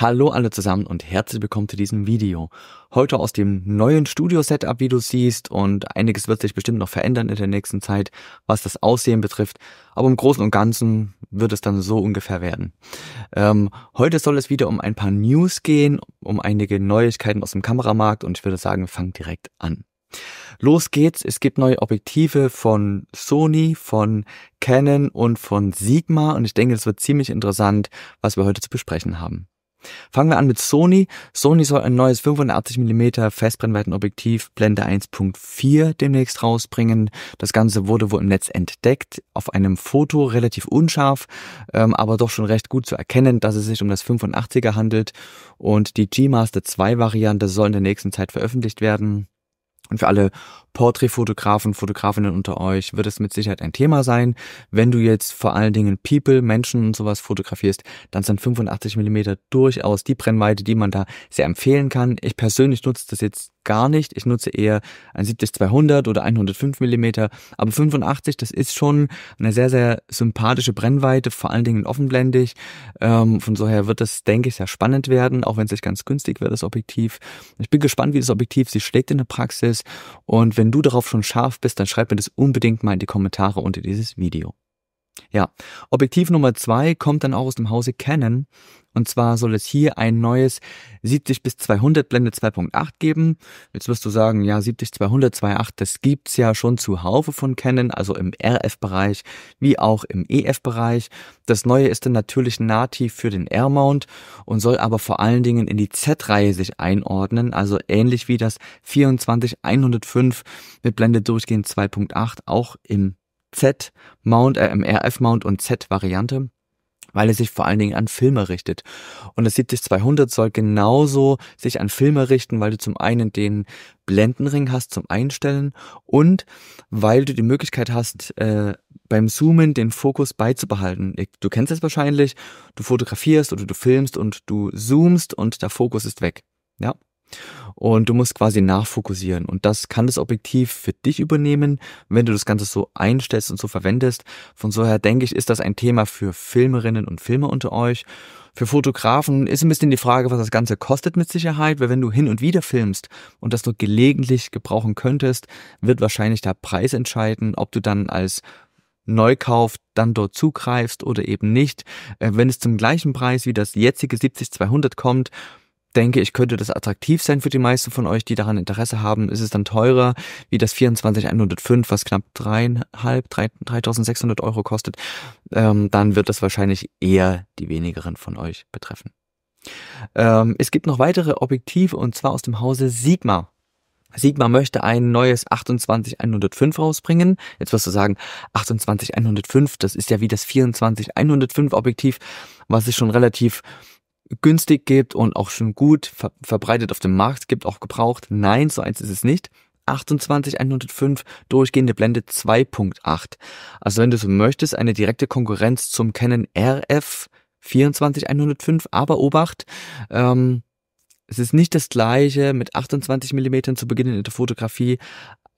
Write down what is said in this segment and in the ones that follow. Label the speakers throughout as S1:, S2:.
S1: Hallo alle zusammen und herzlich willkommen zu diesem Video. Heute aus dem neuen Studio-Setup, wie du siehst, und einiges wird sich bestimmt noch verändern in der nächsten Zeit, was das Aussehen betrifft, aber im Großen und Ganzen wird es dann so ungefähr werden. Ähm, heute soll es wieder um ein paar News gehen, um einige Neuigkeiten aus dem Kameramarkt und ich würde sagen, fang direkt an. Los geht's, es gibt neue Objektive von Sony, von Canon und von Sigma und ich denke, es wird ziemlich interessant, was wir heute zu besprechen haben. Fangen wir an mit Sony. Sony soll ein neues 85mm Festbrennweitenobjektiv Blende 1.4 demnächst rausbringen. Das Ganze wurde wohl im Netz entdeckt, auf einem Foto relativ unscharf, ähm, aber doch schon recht gut zu erkennen, dass es sich um das 85er handelt. Und die G-Master 2 Variante soll in der nächsten Zeit veröffentlicht werden. Und für alle Porträtfotografen, Fotografinnen unter euch wird es mit Sicherheit ein Thema sein. Wenn du jetzt vor allen Dingen People, Menschen und sowas fotografierst, dann sind 85 Millimeter durchaus die Brennweite, die man da sehr empfehlen kann. Ich persönlich nutze das jetzt gar nicht. Ich nutze eher ein 70 200 oder 105 Millimeter. Aber 85, das ist schon eine sehr, sehr sympathische Brennweite, vor allen Dingen offenblendig. Ähm, von her wird das, denke ich, sehr spannend werden, auch wenn es nicht ganz günstig wird, das Objektiv. Ich bin gespannt, wie das Objektiv sich schlägt in der Praxis. Und wenn du darauf schon scharf bist, dann schreib mir das unbedingt mal in die Kommentare unter dieses Video. Ja, Objektiv Nummer zwei kommt dann auch aus dem Hause Canon. Und zwar soll es hier ein neues 70 bis 200 Blende 2.8 geben. Jetzt wirst du sagen, ja, 70, 200, 2.8, das gibt's ja schon zu Haufe von Canon, also im RF-Bereich wie auch im EF-Bereich. Das neue ist dann natürlich nativ für den R-Mount und soll aber vor allen Dingen in die Z-Reihe sich einordnen, also ähnlich wie das 24-105 mit Blende durchgehend 2.8 auch im Z-Mount, äh, RF-Mount und Z-Variante weil es sich vor allen Dingen an Filme richtet. Und das 70-200 soll genauso sich an Filme richten, weil du zum einen den Blendenring hast zum Einstellen und weil du die Möglichkeit hast, äh, beim Zoomen den Fokus beizubehalten. Du kennst es wahrscheinlich, du fotografierst oder du filmst und du zoomst und der Fokus ist weg. Ja, und du musst quasi nachfokussieren. Und das kann das Objektiv für dich übernehmen, wenn du das Ganze so einstellst und so verwendest. Von daher denke ich, ist das ein Thema für Filmerinnen und Filmer unter euch. Für Fotografen ist ein bisschen die Frage, was das Ganze kostet mit Sicherheit, weil wenn du hin und wieder filmst und das nur gelegentlich gebrauchen könntest, wird wahrscheinlich der Preis entscheiden, ob du dann als Neukauf dann dort zugreifst oder eben nicht. Äh, wenn es zum gleichen Preis wie das jetzige 70-200 kommt, denke ich, könnte das attraktiv sein für die meisten von euch, die daran Interesse haben. Ist es dann teurer wie das 24105, was knapp dreieinhalb, 3600 Euro kostet, ähm, dann wird das wahrscheinlich eher die wenigeren von euch betreffen. Ähm, es gibt noch weitere Objektive und zwar aus dem Hause Sigma. Sigma möchte ein neues 28105 rausbringen. Jetzt wirst du sagen, 28105, das ist ja wie das 24105 Objektiv, was ist schon relativ günstig gibt und auch schon gut ver verbreitet auf dem Markt gibt, auch gebraucht. Nein, so eins ist es nicht. 28105 durchgehende Blende 2.8. Also wenn du so möchtest, eine direkte Konkurrenz zum Canon RF 24105, aber Obacht, ähm, es ist nicht das gleiche mit 28 Millimetern zu beginnen in der Fotografie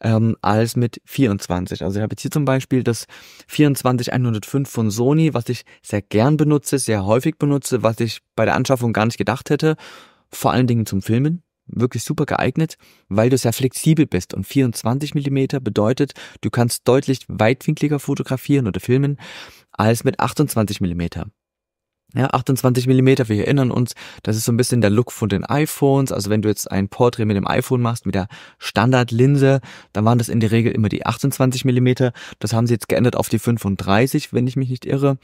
S1: ähm, als mit 24. Also ich habe jetzt hier zum Beispiel das 24105 von Sony, was ich sehr gern benutze, sehr häufig benutze, was ich bei der Anschaffung gar nicht gedacht hätte. Vor allen Dingen zum Filmen, wirklich super geeignet, weil du sehr flexibel bist. Und 24 Millimeter bedeutet, du kannst deutlich weitwinkliger fotografieren oder filmen als mit 28 Millimeter. Ja, 28 Millimeter. wir erinnern uns, das ist so ein bisschen der Look von den iPhones. Also wenn du jetzt ein Portrait mit dem iPhone machst, mit der Standardlinse, dann waren das in der Regel immer die 28 Millimeter. Das haben sie jetzt geändert auf die 35, wenn ich mich nicht irre.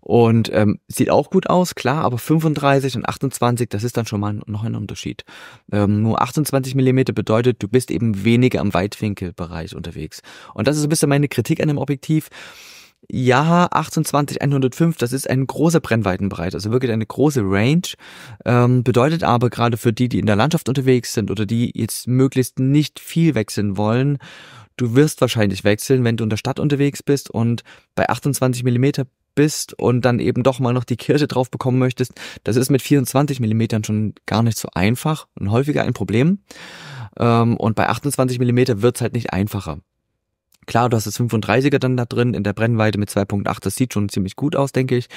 S1: Und ähm, sieht auch gut aus, klar, aber 35 und 28, das ist dann schon mal noch ein Unterschied. Ähm, nur 28 Millimeter bedeutet, du bist eben weniger am Weitwinkelbereich unterwegs. Und das ist ein bisschen meine Kritik an dem Objektiv ja, 28, 105, das ist ein großer Brennweitenbereich, also wirklich eine große Range. Ähm, bedeutet aber gerade für die, die in der Landschaft unterwegs sind oder die jetzt möglichst nicht viel wechseln wollen, du wirst wahrscheinlich wechseln, wenn du in der Stadt unterwegs bist und bei 28 Millimeter bist und dann eben doch mal noch die Kirche drauf bekommen möchtest. Das ist mit 24 Millimetern schon gar nicht so einfach und häufiger ein Problem. Ähm, Und bei 28 Millimeter wird's halt nicht einfacher. Klar, du hast das 35er dann da drin in der Brennweite mit 2.8. Das sieht schon ziemlich gut aus, denke ich.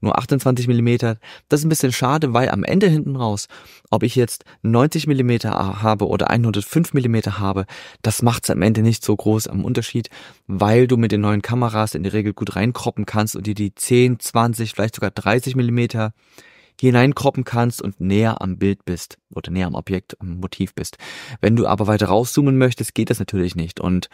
S1: Nur 28 Millimeter. Das ist ein bisschen schade, weil am Ende hinten raus, ob ich jetzt 90 Millimeter habe oder 105 Millimeter habe, das macht es am Ende nicht so groß am Unterschied, weil du mit den neuen Kameras in der Regel gut reinkroppen kannst und dir die 10, 20, vielleicht sogar 30 Millimeter hineinkroppen kannst und näher am Bild bist oder näher am Objekt, am Motiv bist. Wenn du aber weiter rauszoomen möchtest, geht das natürlich nicht. Und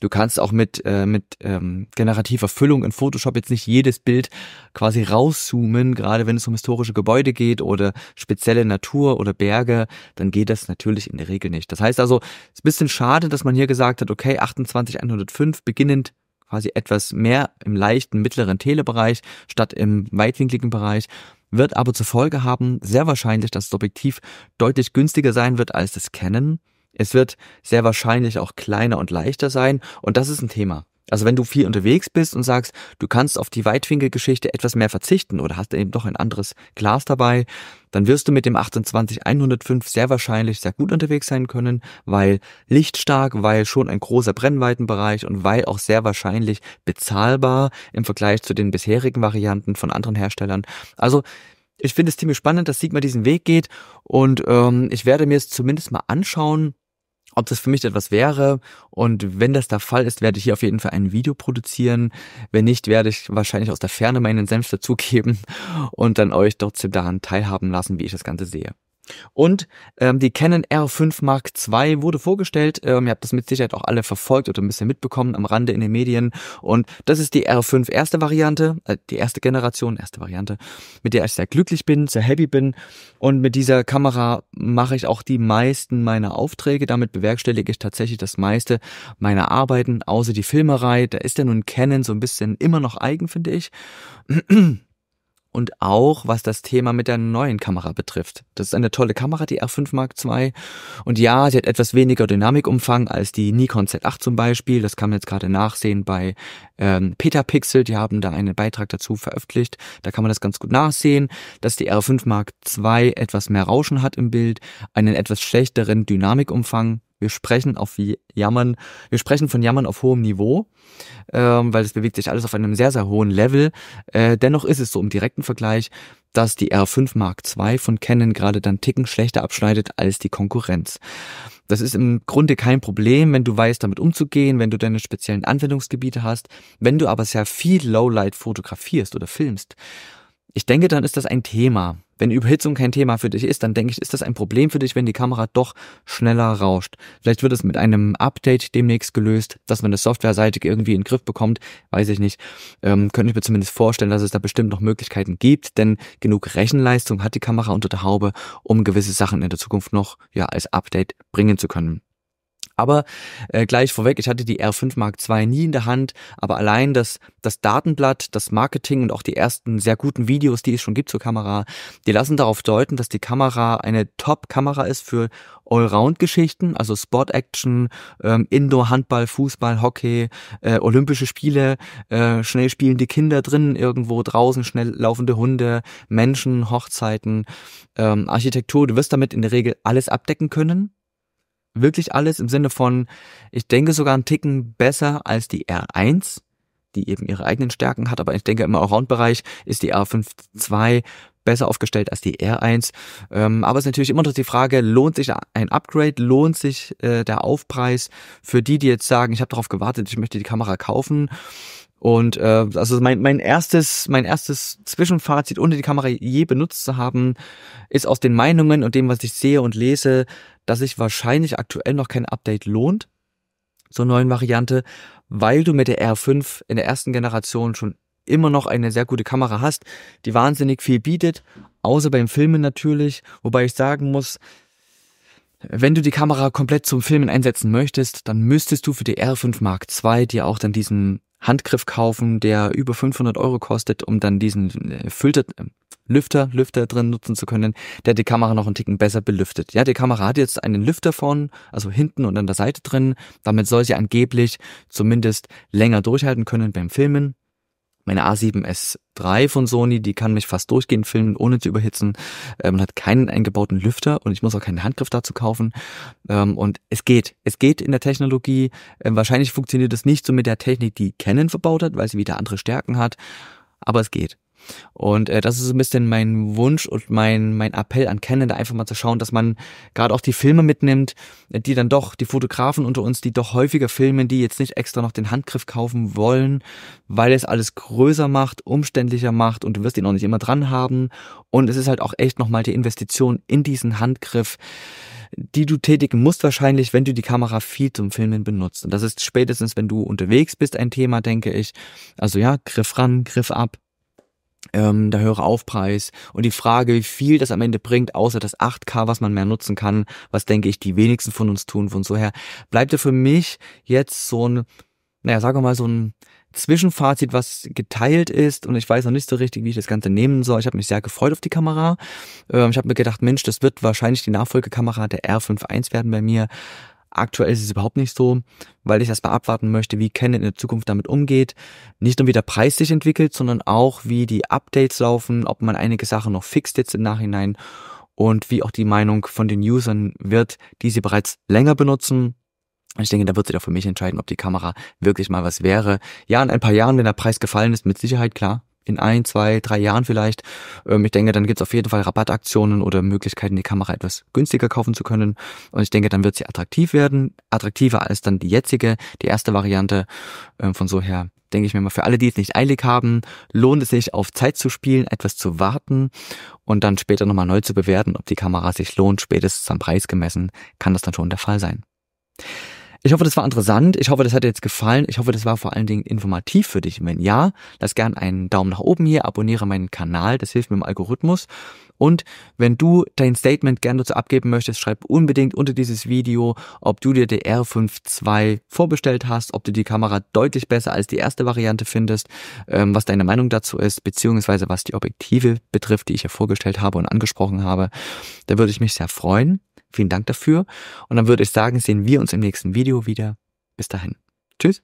S1: Du kannst auch mit, äh, mit ähm, generativer Füllung in Photoshop jetzt nicht jedes Bild quasi rauszoomen, gerade wenn es um historische Gebäude geht oder spezielle Natur oder Berge, dann geht das natürlich in der Regel nicht. Das heißt also, es ist ein bisschen schade, dass man hier gesagt hat, okay, 28105 beginnend quasi etwas mehr im leichten mittleren Telebereich statt im weitwinkligen Bereich wird aber zur Folge haben, sehr wahrscheinlich, dass das Objektiv deutlich günstiger sein wird als das Canon. Es wird sehr wahrscheinlich auch kleiner und leichter sein und das ist ein Thema. Also wenn du viel unterwegs bist und sagst, du kannst auf die Weitwinkelgeschichte etwas mehr verzichten oder hast eben doch ein anderes Glas dabei, dann wirst du mit dem 28-105 sehr wahrscheinlich sehr gut unterwegs sein können, weil lichtstark, weil schon ein großer Brennweitenbereich und weil auch sehr wahrscheinlich bezahlbar im Vergleich zu den bisherigen Varianten von anderen Herstellern. Also ich finde es ziemlich spannend, dass Sigma diesen Weg geht und ähm, ich werde mir es zumindest mal anschauen, ob das für mich etwas wäre. Und wenn das der Fall ist, werde ich hier auf jeden Fall ein Video produzieren. Wenn nicht, werde ich wahrscheinlich aus der Ferne meinen Senf dazugeben und dann euch trotzdem daran teilhaben lassen, wie ich das Ganze sehe. Und ähm, die Canon R5 Mark II wurde vorgestellt. Ähm, ihr habt das mit Sicherheit auch alle verfolgt oder ein bisschen mitbekommen am Rande in den Medien. Und das ist die R5 erste Variante, äh, die erste Generation, erste Variante, mit der ich sehr glücklich bin, sehr happy bin. Und mit dieser Kamera mache ich auch die meisten meiner Aufträge. Damit bewerkstellige ich tatsächlich das meiste meiner Arbeiten, außer die Filmerei. Da ist ja nun Canon so ein bisschen immer noch eigen, finde ich und auch was das Thema mit der neuen Kamera betrifft. Das ist eine tolle Kamera, die R5 Mark II. Und ja, sie hat etwas weniger Dynamikumfang als die Nikon Z8 zum Beispiel. Das kann man jetzt gerade nachsehen bei ähm, Petapixel. Die haben da einen Beitrag dazu veröffentlicht. Da kann man das ganz gut nachsehen, dass die R5 Mark II etwas mehr Rauschen hat im Bild, einen etwas schlechteren Dynamikumfang wir sprechen auf Jammern, wir sprechen von Jammern auf hohem Niveau, ähm, weil es bewegt sich alles auf einem sehr, sehr hohen Level. Äh, dennoch ist es so im direkten Vergleich, dass die R5 Mark II von Canon gerade dann Ticken schlechter abschneidet als die Konkurrenz. Das ist im Grunde kein Problem, wenn du weißt, damit umzugehen, wenn du deine speziellen Anwendungsgebiete hast. Wenn du aber sehr viel Lowlight fotografierst oder filmst, ich denke, dann ist das ein Thema. Wenn Überhitzung kein Thema für dich ist, dann denke ich, ist das ein Problem für dich, wenn die Kamera doch schneller rauscht. Vielleicht wird es mit einem Update demnächst gelöst, dass man das softwareseitig irgendwie in den Griff bekommt, weiß ich nicht. Ähm, könnte ich mir zumindest vorstellen, dass es da bestimmt noch Möglichkeiten gibt, denn genug Rechenleistung hat die Kamera unter der Haube, um gewisse Sachen in der Zukunft noch ja als Update bringen zu können. Aber äh, gleich vorweg, ich hatte die R5 Mark II nie in der Hand, aber allein das, das Datenblatt, das Marketing und auch die ersten sehr guten Videos, die es schon gibt zur Kamera, die lassen darauf deuten, dass die Kamera eine Top-Kamera ist für Allround-Geschichten, also Sport-Action, ähm, Indoor-Handball, Fußball, Hockey, äh, Olympische Spiele, äh, schnell spielende Kinder drinnen irgendwo, draußen schnell laufende Hunde, Menschen, Hochzeiten, ähm, Architektur. Du wirst damit in der Regel alles abdecken können wirklich alles im Sinne von, ich denke sogar einen Ticken besser als die R1, die eben ihre eigenen Stärken hat, aber ich denke im Allround-Bereich ist die R5.2 5 besser aufgestellt als die R1. Ähm, aber es ist natürlich immer noch die Frage, lohnt sich ein Upgrade, lohnt sich äh, der Aufpreis für die, die jetzt sagen, ich habe darauf gewartet, ich möchte die Kamera kaufen und äh, also mein, mein erstes, mein erstes Zwischenfazit, ohne die Kamera je benutzt zu haben, ist aus den Meinungen und dem, was ich sehe und lese, dass sich wahrscheinlich aktuell noch kein Update lohnt zur neuen Variante, weil du mit der R5 in der ersten Generation schon immer noch eine sehr gute Kamera hast, die wahnsinnig viel bietet, außer beim Filmen natürlich, wobei ich sagen muss, wenn du die Kamera komplett zum Filmen einsetzen möchtest, dann müsstest du für die R5 Mark II dir auch dann diesen Handgriff kaufen, der über 500 Euro kostet, um dann diesen äh, Filter, äh, Lüfter, Lüfter drin nutzen zu können, der die Kamera noch einen Ticken besser belüftet. Ja, die Kamera hat jetzt einen Lüfter vorn, also hinten und an der Seite drin. Damit soll sie angeblich zumindest länger durchhalten können beim Filmen meine A7S3 von Sony, die kann mich fast durchgehend filmen, ohne zu überhitzen. Man ähm, hat keinen eingebauten Lüfter und ich muss auch keinen Handgriff dazu kaufen. Ähm, und es geht. Es geht in der Technologie. Ähm, wahrscheinlich funktioniert es nicht so mit der Technik, die Canon verbaut hat, weil sie wieder andere Stärken hat. Aber es geht. Und äh, das ist ein bisschen mein Wunsch und mein, mein Appell an Canon, da einfach mal zu schauen, dass man gerade auch die Filme mitnimmt, die dann doch, die Fotografen unter uns, die doch häufiger filmen, die jetzt nicht extra noch den Handgriff kaufen wollen, weil es alles größer macht, umständlicher macht und du wirst ihn auch nicht immer dran haben. Und es ist halt auch echt nochmal die Investition in diesen Handgriff die du tätigen musst wahrscheinlich, wenn du die Kamera viel zum Filmen benutzt. Und das ist spätestens, wenn du unterwegs bist, ein Thema, denke ich. Also ja, Griff ran, Griff ab, ähm, der höhere Aufpreis und die Frage, wie viel das am Ende bringt, außer das 8K, was man mehr nutzen kann, was denke ich die wenigsten von uns tun. Von so her bleibt ja für mich jetzt so ein, naja, sagen wir mal so ein Zwischenfazit, was geteilt ist und ich weiß noch nicht so richtig, wie ich das Ganze nehmen soll. Ich habe mich sehr gefreut auf die Kamera. Ähm, ich habe mir gedacht, Mensch, das wird wahrscheinlich die Nachfolgekamera der R51 werden bei mir. Aktuell ist es überhaupt nicht so, weil ich erstmal abwarten möchte, wie Canon in der Zukunft damit umgeht. Nicht nur wie der Preis sich entwickelt, sondern auch wie die Updates laufen, ob man einige Sachen noch fixt jetzt im Nachhinein und wie auch die Meinung von den Usern wird, die sie bereits länger benutzen. Ich denke, da wird sich auch für mich entscheiden, ob die Kamera wirklich mal was wäre. Ja, in ein paar Jahren, wenn der Preis gefallen ist, mit Sicherheit klar in ein, zwei, drei Jahren vielleicht. Ähm, ich denke, dann gibt's auf jeden Fall Rabattaktionen oder Möglichkeiten, die Kamera etwas günstiger kaufen zu können. Und ich denke, dann wird sie attraktiv werden. Attraktiver als dann die jetzige, die erste Variante. Ähm, von so her denke ich mir mal, für alle, die es nicht eilig haben, lohnt es sich, auf Zeit zu spielen, etwas zu warten und dann später nochmal neu zu bewerten, ob die Kamera sich lohnt. Spätestens am Preis gemessen kann das dann schon der Fall sein. Ich hoffe, das war interessant. Ich hoffe, das hat dir jetzt gefallen. Ich hoffe, das war vor allen Dingen informativ für dich. wenn ja, lass gern einen Daumen nach oben hier, abonniere meinen Kanal, das hilft mir im Algorithmus. Und wenn du dein Statement gerne dazu abgeben möchtest, schreib unbedingt unter dieses Video, ob du dir die R52 5 vorbestellt hast, ob du die Kamera deutlich besser als die erste Variante findest, ähm, was deine Meinung dazu ist, beziehungsweise was die Objektive betrifft, die ich hier vorgestellt habe und angesprochen habe. Da würde ich mich sehr freuen. Vielen Dank dafür. Und dann würde ich sagen, sehen wir uns im nächsten Video wieder. Bis dahin. Tschüss.